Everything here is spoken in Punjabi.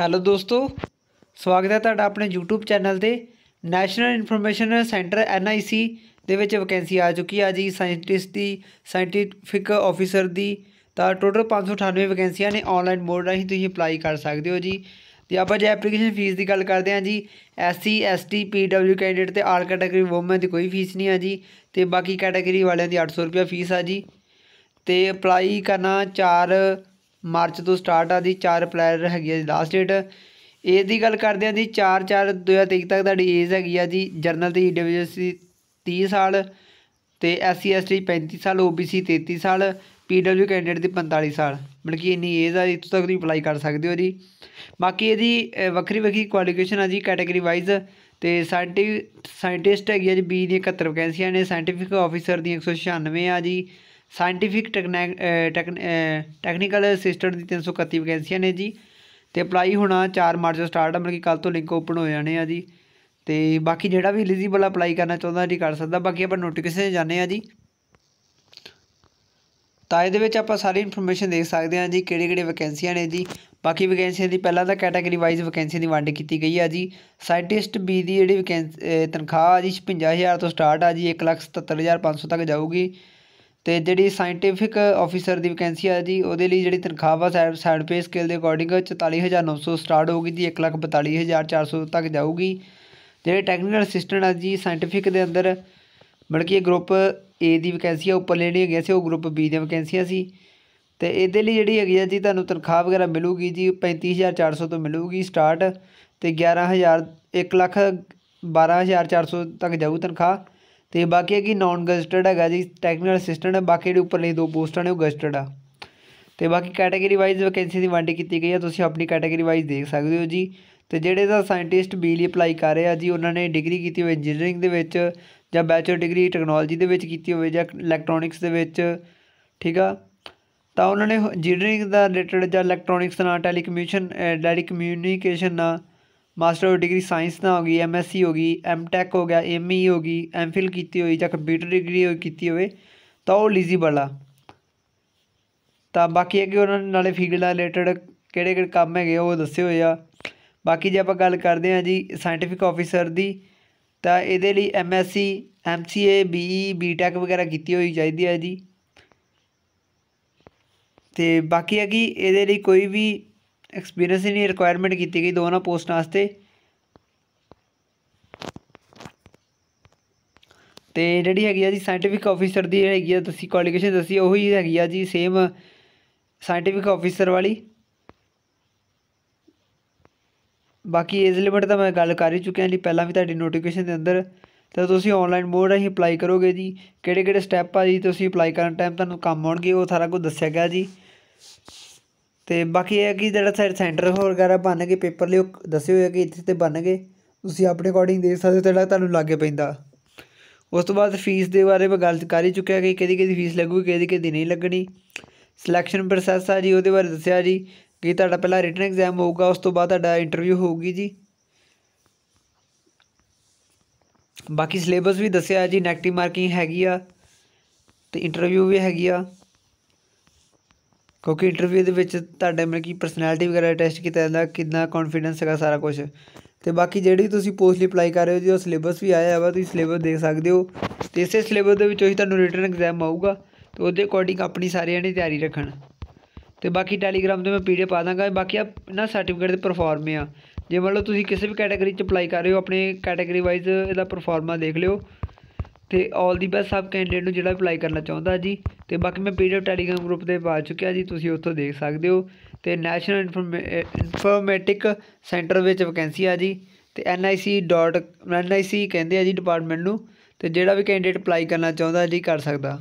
ਹੈਲੋ ਦੋਸਤੋ ਸਵਾਗਤ ਹੈ ਤੁਹਾਡਾ ਆਪਣੇ YouTube ਚੈਨਲ ਤੇ ਨੈਸ਼ਨਲ ਇਨਫੋਰਮੇਸ਼ਨ ਸੈਂਟਰ NIC ਦੇ ਵਿੱਚ ਵੈਕੈਂਸੀ ਆ ਚੁੱਕੀ ਆ ਜੀ ਸਾਇੰਟਿਸਟ ਦੀ ਸਾਇੰਟਿਫਿਕ ਆਫੀਸਰ ਦੀ ਤਾਂ ਟੋਟਲ 598 ਵੈਕੈਂਸੀਆਂ ਨੇ ਆਨਲਾਈਨ ਮੋਡ ਰਾਹੀਂ ਤੁਸੀਂ ਅਪਲਾਈ ਕਰ ਸਕਦੇ ਹੋ ਜੀ ਤੇ ਆਪਾਂ ਜੇ ਐਪਲੀਕੇਸ਼ਨ ਫੀਸ ਦੀ ਗੱਲ ਕਰਦੇ ਹਾਂ ਜੀ ਐਸਸੀ ਐਸਟੀ ਪੀਡਬਲਯੂ ਕੈਂਡੀਡੇਟ ਤੇ ਆਲ ਕੈਟਾਗਰੀ ਔਮਨ ਦੀ ਕੋਈ ਫੀਸ ਨਹੀਂ ਆ ਜੀ ਤੇ ਬਾਕੀ ਕੈਟਾਗਰੀ ਵਾਲਿਆਂ ਦੀ 800 ਰੁਪਏ ਫੀਸ ਆ ਜੀ ਤੇ ਅਪਲਾਈ ਕਰਨਾ 4 ਮਾਰਚ ਤੋਂ ਸਟਾਰਟ ਆ ਦੀ 4 ਪਲੇਅਰ ਹੈਗੀ ਆ ਜੀ ਲਾਸਟ ਡੇਟ ਇਹ ਦੀ ਗੱਲ ਕਰਦੇ ਆ ਜੀ 4 4 2023 ਤੱਕ ਤੁਹਾਡੀ ਏਜ ਹੈਗੀ ਆ ਜੀ ਜਰਨਲ ਤੇ ਈਡਬਲਯੂਸੀ 30 ਸਾਲ ਤੇ ਐਸਸੀ ਐਸਟੀ 35 ਸਾਲ ਓਬੀਸੀ 33 ਸਾਲ ਪੀਡਬਲਯੂ ਕੈਂਡੀਡੇਟ ਦੀ 45 ਸਾਲ ਮਤਲਬ ਕਿ ਇੰਨੀ ਏਜ ਆ ਇੱਥੋਂ ਤੱਕ ਤੁਸੀਂ ਅਪਲਾਈ ਕਰ ਸਕਦੇ ਹੋ ਜੀ ਬਾਕੀ ਇਹਦੀ ਵੱਖਰੀ ਵੱਖਰੀ ਕੁਆਲੀਫਿਕੇਸ਼ਨ ਆ ਜੀ ਕੈਟਾਗਰੀ ਵਾਈਜ਼ ਤੇ ਸਾਇੰਟਿਸਟ ਹੈਗੀ ਆ ਜੀ ਬੀ ਦੀ 71 ਵੈਕੈਂਸੀਆਂ ਨੇ ਸਾਇੰਟਿਫਿਕ ਆਫੀਸਰ ਦੀ 196 ਆ ਜੀ ਸਾਇੰਟੀਫਿਕ ਟੈਕਨੀਕਲ ਅਸਿਸਟੈਂਟ ਦੀ 331 ਵੈਕੈਂਸੀਆਂ ਨੇ ਜੀ ਤੇ ਅਪਲਾਈ ਹੋਣਾ 4 ਮਾਰਚ ਤੋਂ ਸਟਾਰਟ ਹੈ ਮਤਲਬ ਕਿ ਕੱਲ ਤੋਂ ਲਿੰਕ ਓਪਨ ਹੋ ਜਾਣੇ ਆ ਜੀ ਤੇ ਬਾਕੀ ਜਿਹੜਾ ਵੀ ਐਲੀਜੀਬਲ ਅਪਲਾਈ ਕਰਨਾ ਚਾਹੁੰਦਾ ਜੀ ਕਰ ਸਕਦਾ ਬਾਕੀ ਆਪਾਂ ਨੋਟੀਫਿਕੇਸ਼ਨ ਜਾਣੇ ਆ ਜੀ ਤਾਂ ਇਹਦੇ ਵਿੱਚ ਆਪਾਂ ਸਾਰੀ ਇਨਫੋਰਮੇਸ਼ਨ ਦੇਖ ਸਕਦੇ ਹਾਂ ਜੀ ਕਿਹੜੇ ਕਿਹੜੇ ਵੈਕੈਂਸੀਆਂ ਨੇ ਜੀ ਬਾਕੀ ਵੈਕੈਂਸੀਆਂ ਦੀ ਪਹਿਲਾਂ ਤਾਂ ਕੈਟਾਗਰੀ ਵਾਈਜ਼ ਵੈਕੈਂਸੀ ਦੀ ਵੰਡ ਕੀਤੀ ਗਈ ਆ ਜੀ ਸਾਇੰਟਿਸਟ ਬੀ ਦੀ ਜਿਹੜੀ ਵੈਕੈਂਸੀ ਤਨਖਾਹ ਆ ਜੀ 56000 ਤੋਂ ਸਟਾਰਟ ਆ ਜੀ 177500 ਤੱਕ ਜਾਊਗੀ ਤੇ ਜਿਹੜੀ ਸਾਇੰਟੀਫਿਕ ਆਫੀਸਰ ਦੀ ਵੈਕੈਂਸੀ ਆ ਜੀ ਉਹਦੇ ਲਈ ਜਿਹੜੀ ਤਨਖਾਹ ਵਾ ਸਾਈਡ ਪੇ ਸਕੇਲ ਦੇ ਅਕੋਰਡਿੰਗ 44900 ਸਟਾਰਟ ਹੋਊਗੀ ਜੀ 142400 ਤੱਕ ਜਾਊਗੀ ਜਿਹੜੇ ਟੈਕਨੀਕਲ ਅਸਿਸਟੈਂਟ ਆ ਜੀ ਸਾਇੰਟੀਫਿਕ ਦੇ ਅੰਦਰ ਮਤਲਬ ਕਿ ਇਹ ਗਰੁੱਪ ਏ ਦੀ ਵੈਕੈਂਸੀ ਆ ਉੱਪਰ ਲੈਣੀ ਹੈਗੀ ਸੀ ਉਹ ਗਰੁੱਪ ਬੀ ਦੀਆਂ ਵੈਕੈਂਸੀਆਂ ਸੀ ਤੇ ਇਹਦੇ ਲਈ ਜਿਹੜੀ ਹੈਗੀ ਆ ਜੀ ਤੁਹਾਨੂੰ ਤਨਖਾਹ ਵਗੈਰਾ ਮਿਲੂਗੀ ਜੀ 35400 ਤੋਂ ਮਿਲੂਗੀ ਸਟਾਰਟ ਤੇ 11000 1 ਲੱਖ 12400 ਤੱਕ ਜਾਊ ਤਨਖਾਹ ਤੇ ਬਾਕੀ ਹੈ ਕਿ ਨਾਨ ਗਜ਼ਟਡ ਹੈਗਾ ਜੀ ਟੈਕਨੀਕਲ ਅਸਿਸਟੈਂਟ ਹੈ ਬਾਕੀ ਉੱਪਰ ਉੱਪਰਲੇ ਦੋ ਪੋਸਟਾਂ ਨੇ ਉਹ ਗਜ਼ਟਡ ਆ ਤੇ ਬਾਕੀ ਕੈਟਾਗਰੀ ਵਾਈਜ਼ ਵੈਕੈਂਸੀ ਦੀ ਵੰਡ ਕੀਤੀ ਗਈ ਹੈ ਤੁਸੀਂ ਆਪਣੀ ਕੈਟਾਗਰੀ ਵਾਈਜ਼ ਦੇਖ ਸਕਦੇ ਹੋ ਜੀ ਤੇ ਜਿਹੜੇ ਦਾ ਸਾਇੰਟਿਸਟ ਬੀ ਲਈ ਅਪਲਾਈ ਕਰ ਰਹੇ ਆ ਜੀ ਉਹਨਾਂ ਨੇ ਡਿਗਰੀ ਕੀਤੀ ਹੋਵੇ ਇੰਜੀਨੀਅਰਿੰਗ ਦੇ ਵਿੱਚ ਜਾਂ ਬੈਚਲਰ ਡਿਗਰੀ ਟੈਕਨੋਲੋਜੀ ਦੇ ਵਿੱਚ ਕੀਤੀ ਹੋਵੇ ਜਾਂ ਇਲੈਕਟ੍ਰੋਨਿਕਸ ਦੇ ਵਿੱਚ ਠੀਕ ਆ ਤਾਂ ਉਹਨਾਂ ਨੇ ਇੰਜੀਨੀਅਰਿੰਗ ਦਾ ਰਿਲੇਟਡ ਜਾਂ ਇਲੈਕਟ੍ਰੋਨਿਕਸ ਨਾਲ ਟੈਲੀਕਮਿਊਨੀਕੇਸ਼ਨ ਡਾਇਰੈਕਟ ਕਮਿਊਨੀਕੇਸ਼ਨ ਨਾਲ ਮਾਸਟਰ ਡਿਗਰੀ ਸਾਇੰਸ ਨਾ ਹੋ ਗਈ ਐਮਐਸਸੀ ਹੋ ਗਈ ਐਮਟੈਕ ਹੋ ਗਿਆ ਐਮਈ e ਹੋ ਗਈ ਐਮਫਿਲ ਕੀਤੀ ਹੋਈ ਜਾਂ ਕੰਪਿਊਟਰ ਡਿਗਰੀ ਹੋਈ ਕੀਤੀ ਹੋਵੇ ਤਾਂ ਉਹ ਐਲੀਜੀਬਲ ਆ ਤਾਂ ਬਾਕੀ ਹੈ ਕਿ ਉਹਨਾਂ ਨੇ ਨਾਲੇ ਫੀਲਡ ਨਾਲ ਰਿਲੇਟਡ ਕਿਹੜੇ ਕਿਹੜੇ ਕੰਮ ਹੈਗੇ ਉਹ ਦੱਸੇ ਹੋਏ ਆ ਬਾਕੀ ਜੇ ਆਪਾਂ ਗੱਲ ਕਰਦੇ ਹਾਂ ਜੀ ਸਾਇੰਟਿਫਿਕ ਆਫੀਸਰ ਦੀ ਤਾਂ ਇਹਦੇ ਲਈ ਐਮਐਸਸੀ ਐਮਸੀਏ ਬੀਈ ਬੀਟੈਕ ਵਗੈਰਾ ਕੀਤੀ ਹੋਈ ਚਾਹੀਦੀ ਹੈ ਜੀ ਤੇ ਬਾਕੀ ਹੈ ਕਿ ਇਹਦੇ ਲਈ ਕੋਈ ਵੀ ਐਕਸਪੀਰੀਅੰਸ ਨਹੀਂ ਰਿਕੁਆਇਰਮੈਂਟ ਕੀਤੀ ਗਈ ਦੋਨਾਂ ਪੋਸਟਾਂ ਵਾਸਤੇ ਤੇ ਜਿਹੜੀ ਹੈਗੀ ਆ ਜੀ ਸਾਇੰਟਿਫਿਕ ਆਫੀਸਰ ਦੀ ਹੈਗੀ ਆ ਤੁਸੀਂ ਕੁਆਲੀਫਿਕੇਸ਼ਨ ਦੱਸੀ ਉਹ ਹੀ ਹੈਗੀ ਆ ਜੀ ਸੇਮ ਸਾਇੰਟਿਫਿਕ ਆਫੀਸਰ ਵਾਲੀ ਬਾਕੀ ਏਜ ਲਿਮਿਟ ਤਾਂ ਮੈਂ ਗੱਲ ਕਰ ਹੀ ਚੁੱਕਿਆ ਜੀ ਪਹਿਲਾਂ ਵੀ ਤੁਹਾਡੀ ਨੋਟੀਫਿਕੇਸ਼ਨ ਦੇ ਅੰਦਰ ਤਾਂ ਤੁਸੀਂ ਆਨਲਾਈਨ ਮੋਡ ਰਾਹੀਂ ਅਪਲਾਈ ਕਰੋਗੇ ਜੀ ਕਿਹੜੇ ਕਿਹੜੇ ਸਟੈਪ ਆ ਜੀ ਤੁਸੀਂ ਅਪਲਾਈ ਕਰਨ ਟਾਈਮ ਤੁਹਾਨੂੰ ਕੰਮ ਆਉਣਗੇ ਉਹ ਸਾਰਾ ਕੁਝ ਦੱਸਿਆ ਗਿਆ ਜੀ ਤੇ ਬਾਕੀ ਇਹ ਕਿ ਜਿਹੜਾ ਸਾਈਡ ਸੈਂਟਰ ਹੋਰ ਵਗੈਰਾ ਬਣ ਗਏ ਪੇਪਰ ਲਈ ਉਹ ਦੱਸੇ ਹੋਏ ਕਿ ਇੱਥੇ ਤੇ ਬਣ ਗਏ ਤੁਸੀਂ ਆਪਣੇ ਅਕੋਰਡਿੰਗ ਦੇਖ ਸਕਦੇ ਹੋ ਜਿਹੜਾ ਤੁਹਾਨੂੰ ਲੱਗੇ ਪੈਂਦਾ ਉਸ ਤੋਂ ਬਾਅਦ ਫੀਸ ਦੇ ਬਾਰੇ ਮੈਂ ਗੱਲ ਕਰ ਹੀ ਚੁੱਕਿਆ ਕਿ ਕਿਹਦੀ ਕਿਹਦੀ ਫੀਸ ਲੱਗੂ ਕਿਹਦੀ ਕਿਹਦੀ ਨਹੀਂ ਲੱਗਣੀ ਸਿਲੈਕਸ਼ਨ ਪ੍ਰੋਸੈਸ ਆ ਜੀ ਉਹਦੇ ਬਾਰੇ ਦੱਸਿਆ ਜੀ ਕਿ ਤੁਹਾਡਾ ਪਹਿਲਾਂ ਰਿਟਨ ਐਗਜ਼ਾਮ ਹੋਊਗਾ ਉਸ ਤੋਂ ਬਾਅਦ ਤੁਹਾਡਾ ਇੰਟਰਵਿਊ ਹੋਊਗੀ ਜੀ ਬਾਕੀ ਸਿਲੇਬਸ ਵੀ ਦੱਸਿਆ ਜੀ ਨੈਗੇਟਿਵ ਮਾਰਕਿੰਗ ਹੈਗੀ ਆ ਤੇ ਇੰਟਰਵਿਊ ਵੀ ਹੈਗੀ ਆ ਕਿਉਂਕਿ ਇੰਟਰਵਿਊ ਦੇ ਵਿੱਚ ਤੁਹਾਡੇ ਮਨ ਕੀ ਪਰਸਨੈਲਿਟੀ ਵਗੈਰਾ ਟੈਸਟ ਕੀਤਾ ਜਾਂਦਾ ਕਿੰਨਾ ਕੌਨਫੀਡੈਂਸ ਹੈਗਾ ਸਾਰਾ ਕੁਝ ਤੇ ਬਾਕੀ ਜਿਹੜੀ ਤੁਸੀਂ ਪੋਸਟ ਲਈ ਅਪਲਾਈ ਕਰ ਰਹੇ ਹੋ ਜੀ ਉਹ ਸਿਲੇਬਸ ਵੀ ਆਇਆ ਵਾ ਤੁਸੀਂ ਸਿਲੇਬਸ ਦੇਖ ਸਕਦੇ ਹੋ ਤੇ ਇਸੇ ਸਿਲੇਬਸ ਦੇ ਵਿੱਚ ਉਹੀ ਤੁਹਾਨੂੰ ਰਿਟਨ ਐਗਜ਼ਾਮ ਆਊਗਾ ਤੇ ਉਹਦੇ ਅਕੋਰਡਿੰਗ ਆਪਣੀ ਸਾਰਿਆਂ ਨੇ ਤਿਆਰੀ ਰੱਖਣ ਤੇ ਬਾਕੀ ਟੈਲੀਗ੍ਰਾਮ ਤੇ ਮੈਂ ਪੀਡੀਐਫ ਪਾ ਦਾਂਗਾ ਬਾਕੀ ਆ ਨਾ ਸਰਟੀਫਿਕੇਟ ਦੇ ਪਰਫਾਰਮੇ ਆ ਜੇ ਮੰਨ ਲਓ ਤੁਸੀਂ ਕਿਸੇ ਵੀ ਕੈਟਾਗਰੀ ਚ ਅਪਲਾਈ ਕਰ ਰਹੇ ਹੋ ਆਪਣੇ ਕੈਟਾਗਰੀ ਵਾਈਜ਼ ਇਹਦਾ ਪਰਫਾਰਮਾ ਦੇਖ ਲਿਓ ਤੇ ਆਲ ਦੀ ਬੈਸਟ ਸਭ ਕੈਂਡੀਡੇਟ ਨੂੰ ਜਿਹੜਾ ਅਪਲਾਈ ਕਰਨਾ ਚਾਹੁੰਦਾ ਜੀ ਤੇ ਬਾਕੀ ਮੈਂ ਪੀਡੀਐਫ ਟੈਲੀਗ੍ਰਾਮ ਗਰੁੱਪ ਤੇ ਪਾ ਚੁੱਕਿਆ ਜੀ ਤੁਸੀਂ ਉੱਥੋਂ ਦੇਖ ਸਕਦੇ ਹੋ ਤੇ ਨੈਸ਼ਨਲ ਇਨਫੋਰਮੈਟਿਕ ਸੈਂਟਰ ਵਿੱਚ ਵੈਕੈਂਸੀ ਆ ਜੀ ਤੇ nic.nic ਕਹਿੰਦੇ ਆ ਜੀ ਡਿਪਾਰਟਮੈਂਟ ਨੂੰ ਤੇ ਜਿਹੜਾ ਵੀ ਕੈਂਡੀਡੇਟ ਅਪਲਾਈ ਕਰਨਾ ਚਾਹੁੰਦਾ ਜੀ ਕਰ ਸਕਦਾ